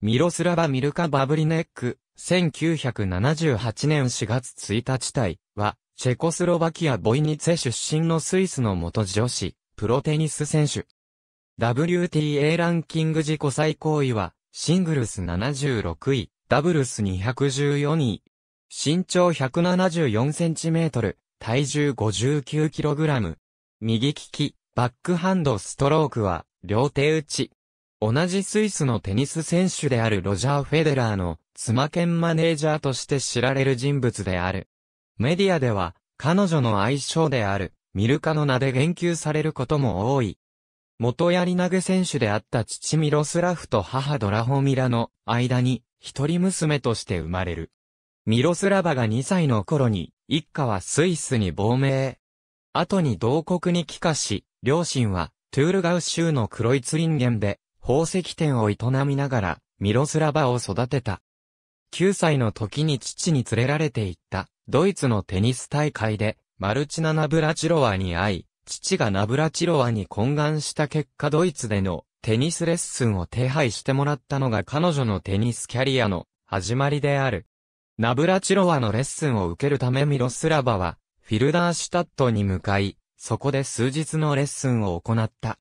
ミロスラバ・ミルカ・バブリネック、1978年4月1日体は、チェコスロバキア・ボイニツェ出身のスイスの元女子、プロテニス選手。WTA ランキング自己最高位は、シングルス76位、ダブルス214位。身長1 7 4トル、体重5 9ラム。右利き、バックハンドストロークは、両手打ち。同じスイスのテニス選手であるロジャー・フェデラーの妻兼マネージャーとして知られる人物である。メディアでは彼女の愛称であるミルカの名で言及されることも多い。元やり投げ選手であった父ミロスラフと母ドラホミラの間に一人娘として生まれる。ミロスラバが2歳の頃に一家はスイスに亡命。後に同国に帰化し、両親はトゥールガウ州のクロイツリンゲンで宝石店を営みながら、ミロスラバを育てた。9歳の時に父に連れられて行った、ドイツのテニス大会で、マルチナ・ナブラチロワに会い、父がナブラチロワに懇願した結果ドイツでのテニスレッスンを手配してもらったのが彼女のテニスキャリアの始まりである。ナブラチロワのレッスンを受けるためミロスラバは、フィルダーシュタットに向かい、そこで数日のレッスンを行った。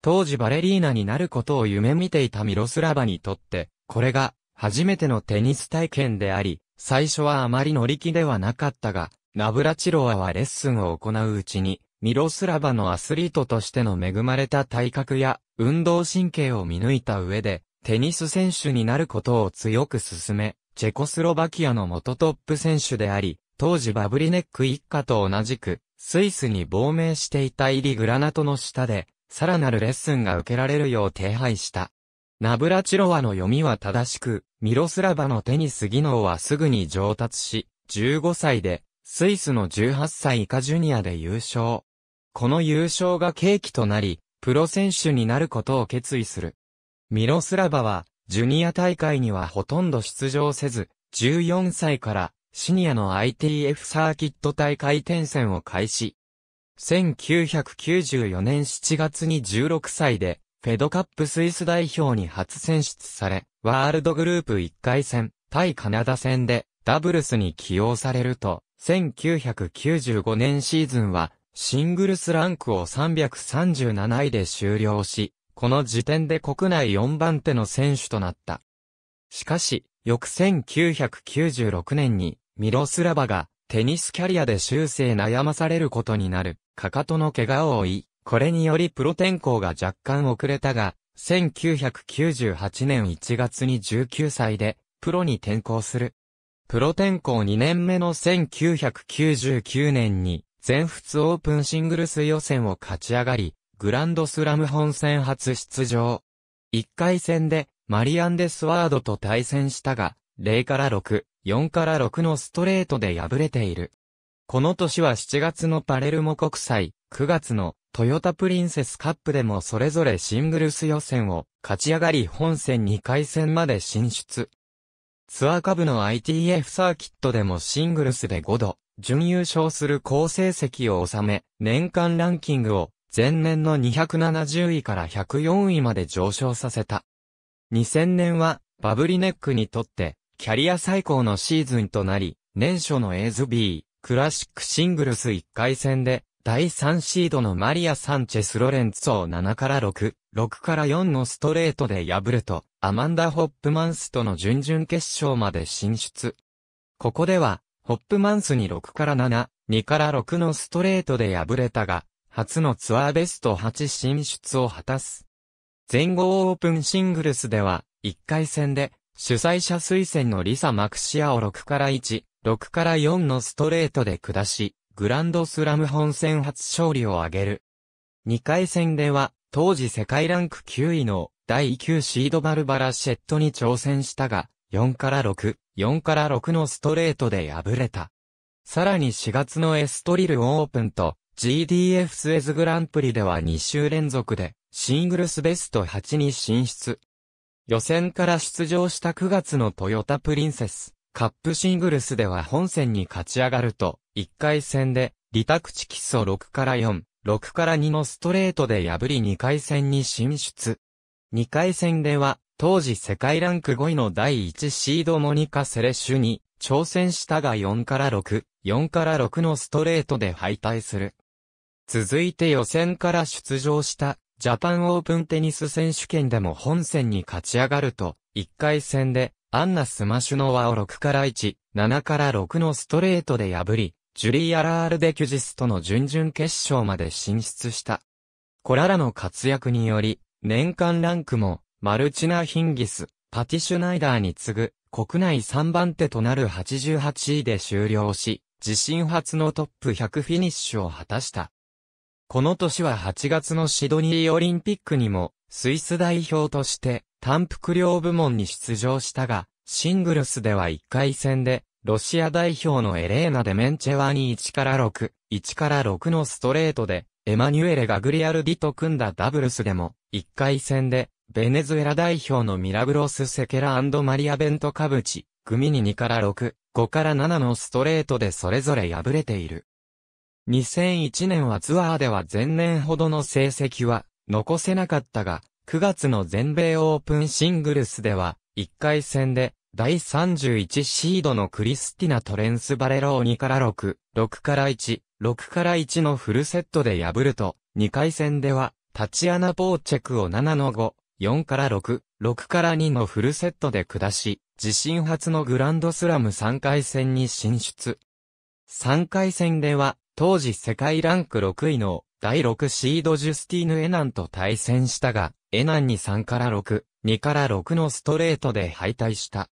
当時バレリーナになることを夢見ていたミロスラバにとって、これが初めてのテニス体験であり、最初はあまり乗り気ではなかったが、ナブラチロワはレッスンを行ううちに、ミロスラバのアスリートとしての恵まれた体格や運動神経を見抜いた上で、テニス選手になることを強く勧め、チェコスロバキアの元トップ選手であり、当時バブリネック一家と同じく、スイスに亡命していたイリ・グラナトの下で、さらなるレッスンが受けられるよう手配した。ナブラチロワの読みは正しく、ミロスラバのテニス技能はすぐに上達し、15歳で、スイスの18歳以下ジュニアで優勝。この優勝が契機となり、プロ選手になることを決意する。ミロスラバは、ジュニア大会にはほとんど出場せず、14歳からシニアの ITF サーキット大回転戦を開始。1994年7月に16歳で、フェドカップスイス代表に初選出され、ワールドグループ1回戦、対カナダ戦で、ダブルスに起用されると、1995年シーズンは、シングルスランクを337位で終了し、この時点で国内4番手の選手となった。しかし、翌1996年に、ミロスラバがテニスキャリアで修正悩まされることになる。かかとの怪我を負い、これによりプロ転向が若干遅れたが、1998年1月に19歳で、プロに転向する。プロ転向2年目の1999年に、全仏オープンシングルス予選を勝ち上がり、グランドスラム本戦初出場。1回戦で、マリアンデスワードと対戦したが、0から6、4から6のストレートで敗れている。この年は7月のパレルモ国際、9月のトヨタプリンセスカップでもそれぞれシングルス予選を勝ち上がり本戦2回戦まで進出。ツアー株の ITF サーキットでもシングルスで5度、準優勝する好成績を収め、年間ランキングを前年の270位から104位まで上昇させた。2000年はバブリネックにとってキャリア最高のシーズンとなり、年初のエーズビー、クラシックシングルス1回戦で、第3シードのマリア・サンチェス・ロレンツを7から6、6から4のストレートで破ると、アマンダ・ホップマンスとの準々決勝まで進出。ここでは、ホップマンスに6から7、2から6のストレートで敗れたが、初のツアーベスト8進出を果たす。全豪オープンシングルスでは、1回戦で、主催者推薦のリサ・マクシアを6から1、6から4のストレートで下し、グランドスラム本戦初勝利を挙げる。2回戦では、当時世界ランク9位の第9シードバルバラシェットに挑戦したが、4から6、4から6のストレートで敗れた。さらに4月のエストリルオープンと GDF スエズグランプリでは2週連続でシングルスベスト8に進出。予選から出場した9月のトヨタプリンセス。カップシングルスでは本戦に勝ち上がると、1回戦で、リタクチ基礎6から4、6から2のストレートで破り2回戦に進出。2回戦では、当時世界ランク5位の第1シードモニカ・セレシュに、挑戦したが4から6、4から6のストレートで敗退する。続いて予選から出場した、ジャパンオープンテニス選手権でも本戦に勝ち上がると、1回戦で、アンナ・スマシュノワを6から1、7から6のストレートで破り、ジュリー・アラール・デキュジスとの準々決勝まで進出した。コララの活躍により、年間ランクも、マルチナ・ヒンギス、パティ・シュナイダーに次ぐ、国内3番手となる88位で終了し、自身初のトップ100フィニッシュを果たした。この年は8月のシドニーオリンピックにも、スイス代表として単服両部門に出場したが、シングルスでは1回戦で、ロシア代表のエレーナ・デメンチェワに1から6、1から6のストレートで、エマニュエレ・ガグリアルディと組んだダブルスでも、1回戦で、ベネズエラ代表のミラブロス・セケラマリア・ベント・カブチ、組に2から6、5から7のストレートでそれぞれ敗れている。2001年はツアーでは前年ほどの成績は残せなかったが、9月の全米オープンシングルスでは、1回戦で、第31シードのクリスティナ・トレンス・バレロー2から6、6から1、6から1のフルセットで破ると、2回戦では、タチアナ・ポーチェクを7の5、4から6、6から2のフルセットで下し、自身初のグランドスラム3回戦に進出。3回戦では、当時世界ランク6位の第6シードジュスティーヌ・エナンと対戦したが、エナンに3から6、2から6のストレートで敗退した。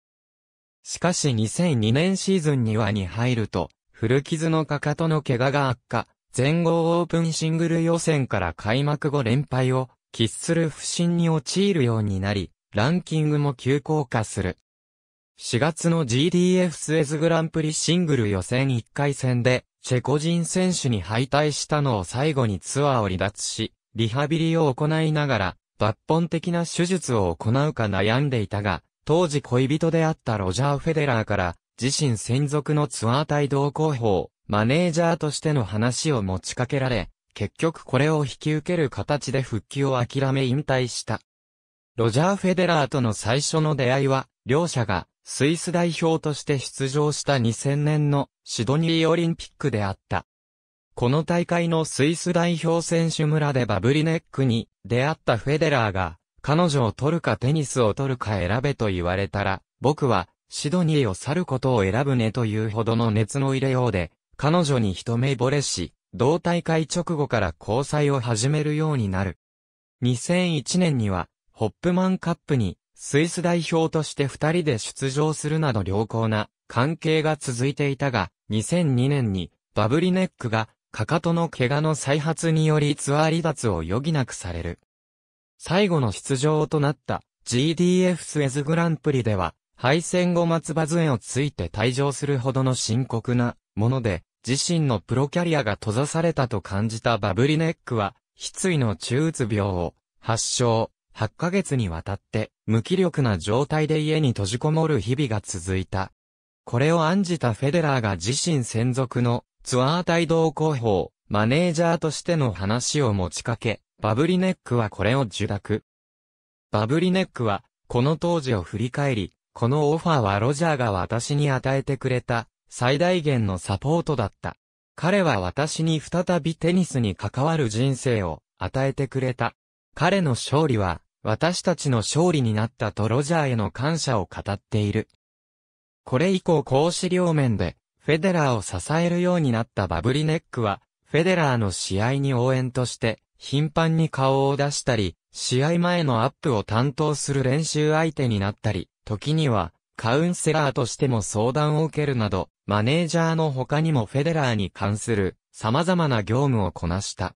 しかし2002年シーズンにはに入ると、古傷のかかとの怪我が悪化、全豪オープンシングル予選から開幕後連敗を、喫する不振に陥るようになり、ランキングも急降下する。4月の GDF スエズグランプリシングル予選1回戦で、チェコ人選手に敗退したのを最後にツアーを離脱し、リハビリを行いながら、抜本的な手術を行うか悩んでいたが、当時恋人であったロジャー・フェデラーから、自身専属のツアー対同候補、マネージャーとしての話を持ちかけられ、結局これを引き受ける形で復帰を諦め引退した。ロジャー・フェデラーとの最初の出会いは、両者がスイス代表として出場した2000年のシドニーオリンピックであった。この大会のスイス代表選手村でバブリネックに出会ったフェデラーが、彼女を取るかテニスを取るか選べと言われたら、僕はシドニーを去ることを選ぶねというほどの熱の入れようで、彼女に一目惚れし、同大会直後から交際を始めるようになる。2001年には、ホップマンカップに、スイス代表として二人で出場するなど良好な関係が続いていたが、2002年に、バブリネックがかかとの怪我の再発によりツアー離脱を余儀なくされる。最後の出場となった GDF スエズグランプリでは、敗戦後松葉杖をついて退場するほどの深刻なもので、自身のプロキャリアが閉ざされたと感じたバブリネックは、失意の中うつ病を発症、8ヶ月にわたって無気力な状態で家に閉じこもる日々が続いた。これを案じたフェデラーが自身専属のツアー帯同広報、マネージャーとしての話を持ちかけ、バブリネックはこれを受諾。バブリネックは、この当時を振り返り、このオファーはロジャーが私に与えてくれた、最大限のサポートだった。彼は私に再びテニスに関わる人生を与えてくれた。彼の勝利は、私たちの勝利になったとロジャーへの感謝を語っている。これ以降講師両面で、フェデラーを支えるようになったバブリネックは、フェデラーの試合に応援として、頻繁に顔を出したり、試合前のアップを担当する練習相手になったり、時には、カウンセラーとしても相談を受けるなど、マネージャーの他にもフェデラーに関する様々な業務をこなした。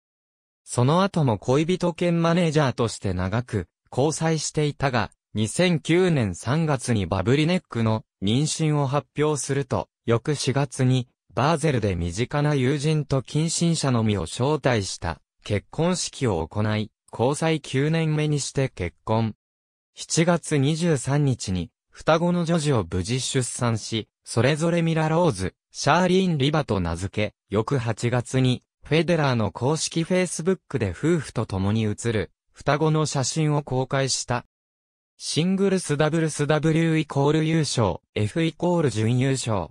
その後も恋人兼マネージャーとして長く交際していたが、2009年3月にバブリネックの妊娠を発表すると、翌4月に、バーゼルで身近な友人と近親者のみを招待した結婚式を行い、交際9年目にして結婚。7月23日に双子の女児を無事出産し、それぞれミラローズ、シャーリーン・リバと名付け、翌8月にフェデラーの公式フェイスブックで夫婦と共に写る双子の写真を公開した。シングルスダブルス W イコール優勝、F イコール準優勝。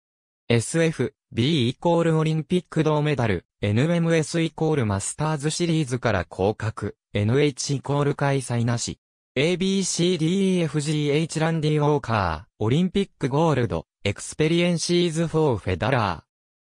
SF、B イコールオリンピック銅メダル、NMS イコールマスターズシリーズから降格、NH イコール開催なし。ABCDEFGH ランディ・ウォーカー、オリンピックゴールド、エクスペリエンシーズ・フォー・フェダラー。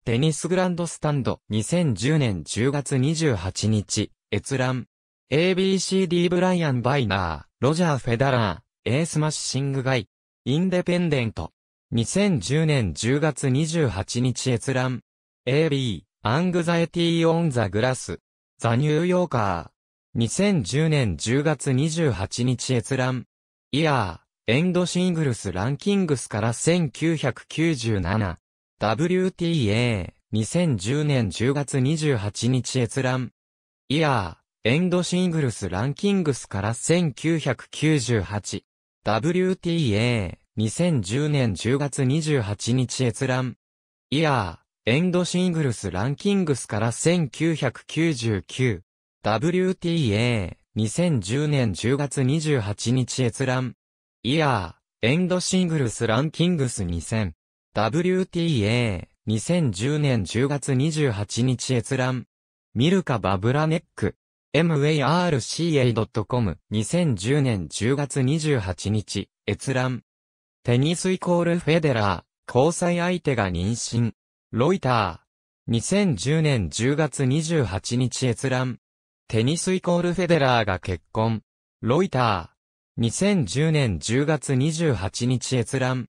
テニスグランドスタンド、2010年10月28日、閲覧。ABCD ブライアン・バイナー、ロジャー・フェダラー、エースマッシング・ガイ。インデペンデント。2010年10月28日閲覧。AB、Anxiety on the Glass。The New Yorker。2010年10月28日閲覧。イヤー、エンドシングルスランキングスから1997。WTA、2010年10月28日閲覧。イヤー、エンドシングルスランキングスから1998。WTA、2010年10月28日閲覧。イヤー、エンドシングルスランキングスから1999。WTA、2010年10月28日閲覧。イヤー、エンドシングルスランキングス2000。WTA、2010年10月28日閲覧。ミルカ・バブラネック。marca.com2010 年10月28日閲覧。テニスイコールフェデラー、交際相手が妊娠。ロイター。2010年10月28日閲覧。テニスイコールフェデラーが結婚。ロイター。2010年10月28日閲覧。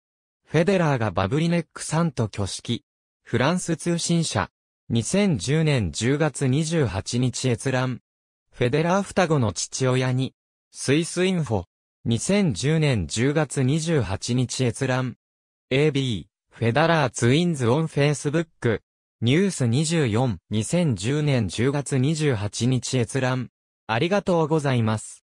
フェデラーがバブリネックさんと挙式。フランス通信社。2010年10月28日閲覧。フェデラー双子の父親に。スイスインフォ。2010年10月28日閲覧。AB、フェダラーツインズオンフェイスブック。ニュース24、2010年10月28日閲覧。ありがとうございます。